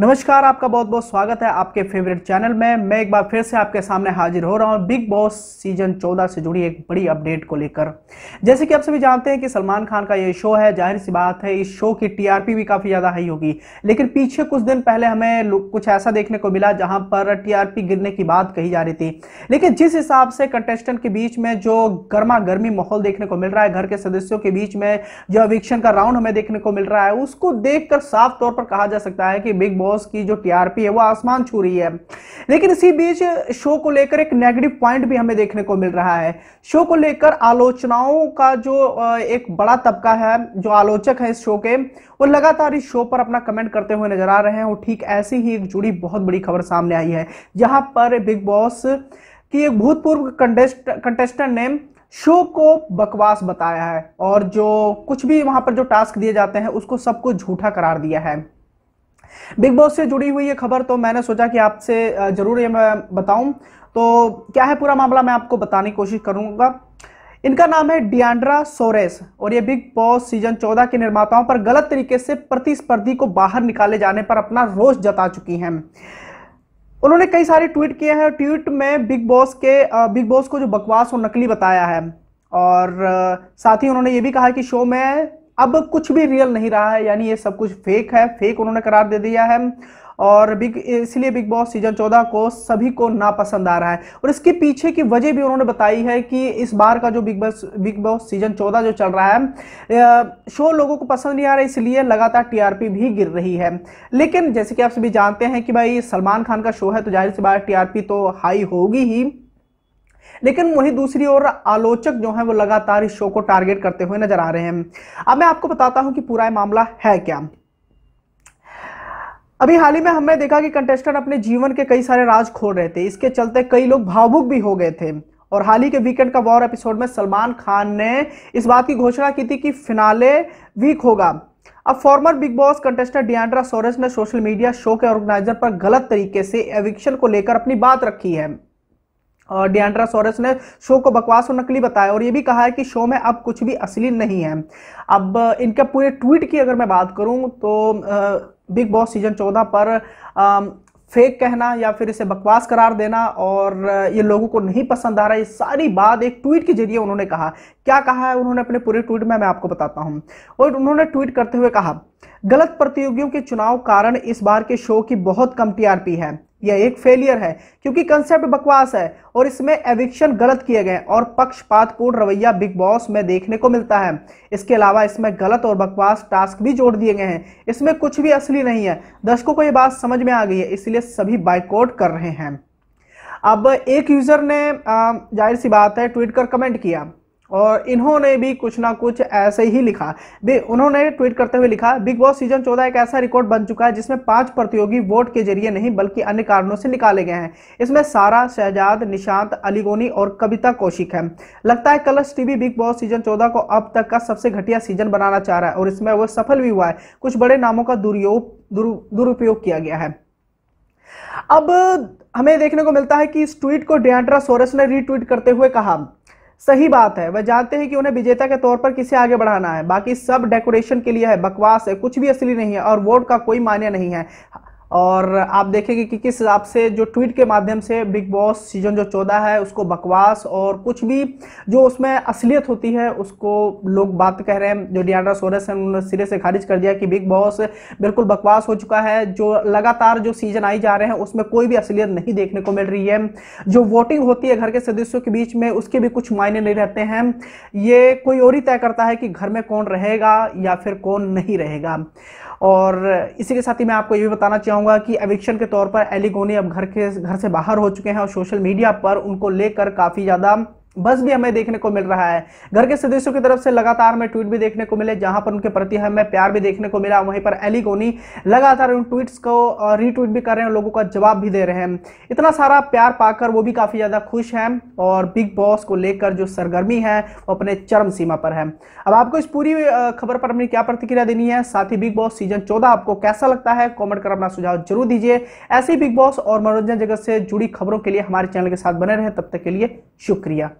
नमस्कार आपका बहुत बहुत स्वागत है आपके फेवरेट चैनल में मैं एक बार फिर से आपके सामने हाजिर हो रहा हूं बिग बॉस सीजन 14 से जुड़ी एक बड़ी अपडेट को लेकर जैसे कि आप सभी जानते हैं कि सलमान खान का ये शो है जाहिर सी बात है इस शो की टीआरपी भी काफ़ी ज़्यादा हाई होगी लेकिन पीछे कुछ दिन पहले हमें कुछ ऐसा देखने को मिला जहाँ पर टी गिरने की बात कही जा रही थी लेकिन जिस हिसाब से कंटेस्टेंट के बीच में जो गर्मा गर्मी माहौल देखने को मिल रहा है घर के सदस्यों के बीच में जो अवीक्षण का राउंड हमें देखने को मिल रहा है उसको देखकर साफ तौर पर कहा जा सकता है कि बिग बॉस बॉस की जो टीआरपी है वो आसमान छू रही है लेकिन इसी बीच शो को लेकर एक नेगेटिव पॉइंट भी हमें देखने को मिल रहा है शो को लेकर आलोचनाओं का जो एक बड़ा तबका है जो आलोचक है इस शो के वो लगातार इस शो पर अपना कमेंट करते हुए नजर आ रहे हैं और ठीक ऐसी ही एक जुड़ी बहुत बड़ी खबर सामने आई है जहां पर बिग बॉस की एक भूतपूर्व कंटेस्टेंट ने शो को बकवास बताया है और जो कुछ भी वहां पर जो टास्क दिए जाते हैं उसको सबको झूठा करार दिया है बिग बॉस से जुड़ी हुई ये खबर तो मैंने सोचा कि आपसे जरूर ये मैं बताऊं तो क्या है पूरा मामला मैं आपको बताने की कोशिश करूंगा इनका नाम है डियांड्रा सोरेस और ये बिग बॉस सीजन 14 के निर्माताओं पर गलत तरीके से प्रतिस्पर्धी को बाहर निकाले जाने पर अपना रोष जता चुकी हैं उन्होंने कई सारे ट्वीट किए हैं ट्वीट में बिग बॉस के बिग बॉस को जो बकवास और नकली बताया है और साथ ही उन्होंने ये भी कहा कि शो में अब कुछ भी रियल नहीं रहा है यानी ये सब कुछ फेक है फेक उन्होंने करार दे दिया है और बिग इसलिए बिग बॉस सीजन 14 को सभी को नापसंद आ रहा है और इसके पीछे की वजह भी उन्होंने बताई है कि इस बार का जो Bigg Boss Bigg Boss season 14 जो चल रहा है शो लोगों को पसंद नहीं आ रहा है इसलिए लगातार टीआरपी भी गिर रही है लेकिन जैसे कि आप सभी जानते हैं कि भाई सलमान खान का शो है तो जाहिर सी बात टीआरपी तो हाई होगी ही लेकिन वही दूसरी ओर आलोचक जो है वो लगातार इस शो को टारगेट करते हुए नजर आ रहे हैं अब मैं आपको बताता हूं कि पूरा मामला है क्या अभी हाल ही में हमने देखा कि कंटेस्टेंट अपने जीवन के कई सारे राज खोल रहे थे इसके चलते कई लोग भावुक भी हो गए थे और हाल ही के वीकेंड का वॉर एपिसोड में सलमान खान ने इस बात की घोषणा की थी कि फिनाले वीक होगा अब former Bigg Boss contestant Diandra Soares ने सोशल मीडिया शो के ऑर्गेनाइजर पर गलत तरीके से एविक्शन को लेकर अपनी बात रखी है और डियांड्रा सोरेस ने शो को बकवास और नकली बताया और ये भी कहा है कि शो में अब कुछ भी असली नहीं है अब इनके पूरे ट्वीट की अगर मैं बात करूं तो बिग बॉस सीजन चौदह पर आ, फेक कहना या फिर इसे बकवास करार देना और ये लोगों को नहीं पसंद आ रहा ये सारी बात एक ट्वीट के जरिए उन्होंने कहा क्या कहा है उन्होंने अपने पूरे ट्वीट में मैं आपको बताता हूँ और उन्होंने ट्वीट करते हुए कहा गलत प्रतियोगियों के चुनाव कारण इस बार के शो की बहुत कम टीआरपी है यह एक फेलियर है क्योंकि कंसेप्ट बकवास है और इसमें एविक्शन गलत किए गए और पक्षपातपूर्ण रवैया बिग बॉस में देखने को मिलता है इसके अलावा इसमें गलत और बकवास टास्क भी जोड़ दिए गए हैं इसमें कुछ भी असली नहीं है दर्शकों को यह बात समझ में आ गई है इसलिए सभी बाइकआउट कर रहे हैं अब एक यूज़र ने जाहिर सी बात है ट्वीट कर कमेंट किया और इन्होंने भी कुछ ना कुछ ऐसे ही लिखा उन्होंने ट्वीट करते हुए लिखा बिग बॉस सीजन 14 एक ऐसा रिकॉर्ड बन चुका है जिसमें पांच प्रतियोगी वोट के जरिए नहीं बल्कि अन्य कारणों से निकाले गए हैं इसमें सारा शहजाद निशांत अलीगोनी और कविता कौशिक है लगता है कलश टीवी बिग बॉस सीजन चौदह को अब तक का सबसे घटिया सीजन बनाना चाह रहा है और इसमें वो सफल भी हुआ है कुछ बड़े नामों का दुरुपयोग दुरुपयोग किया गया है अब हमें देखने को मिलता है कि इस ट्वीट को डियांड्रा सोरेस ने रीट्वीट करते हुए कहा सही बात है वह जानते हैं कि उन्हें विजेता के तौर पर किसे आगे बढ़ाना है बाकी सब डेकोरेशन के लिए है बकवास है कुछ भी असली नहीं है और वोट का कोई मान्य नहीं है और आप देखेंगे कि किस हिसाब से जो ट्वीट के माध्यम से बिग बॉस सीजन जो चौदह है उसको बकवास और कुछ भी जो उसमें असलियत होती है उसको लोग बात कह रहे हैं जो डियांड्रा सोरेस है उन्होंने सिरे से खारिज कर दिया कि बिग बॉस बिल्कुल बकवास हो चुका है जो लगातार जो सीजन आई जा रहे हैं उसमें कोई भी असलियत नहीं देखने को मिल रही है जो वोटिंग होती है घर के सदस्यों के बीच में उसके भी कुछ मायने नहीं रहते हैं ये कोई और ही तय करता है कि घर में कौन रहेगा या फिर कौन नहीं रहेगा और इसी के साथ ही मैं आपको ये भी बताना चाहूँगा कि एविक्शन के तौर पर एलिगोनी अब घर के घर से बाहर हो चुके हैं और सोशल मीडिया पर उनको लेकर काफ़ी ज़्यादा बस भी हमें देखने को मिल रहा है घर के सदस्यों की तरफ से लगातार हमें ट्वीट भी देखने को मिले जहां पर उनके प्रति हमें प्यार भी देखने को मिला वहीं पर एलिगोनी लगातार उन ट्वीट्स को रीट्वीट भी कर रहे हैं लोगों का जवाब भी दे रहे हैं इतना सारा प्यार पाकर वो भी काफ़ी ज़्यादा खुश हैं और बिग बॉस को लेकर जो सरगर्मी है वो अपने चरम सीमा पर है अब आपको इस पूरी खबर पर अपनी क्या प्रतिक्रिया देनी है साथ ही बिग बॉस सीजन चौदह आपको कैसा लगता है कॉमेंट कर अपना सुझाव जरूर दीजिए ऐसे बिग बॉस और मनोरंजन जगत से जुड़ी खबरों के लिए हमारे चैनल के साथ बने रहें तब तक के लिए शुक्रिया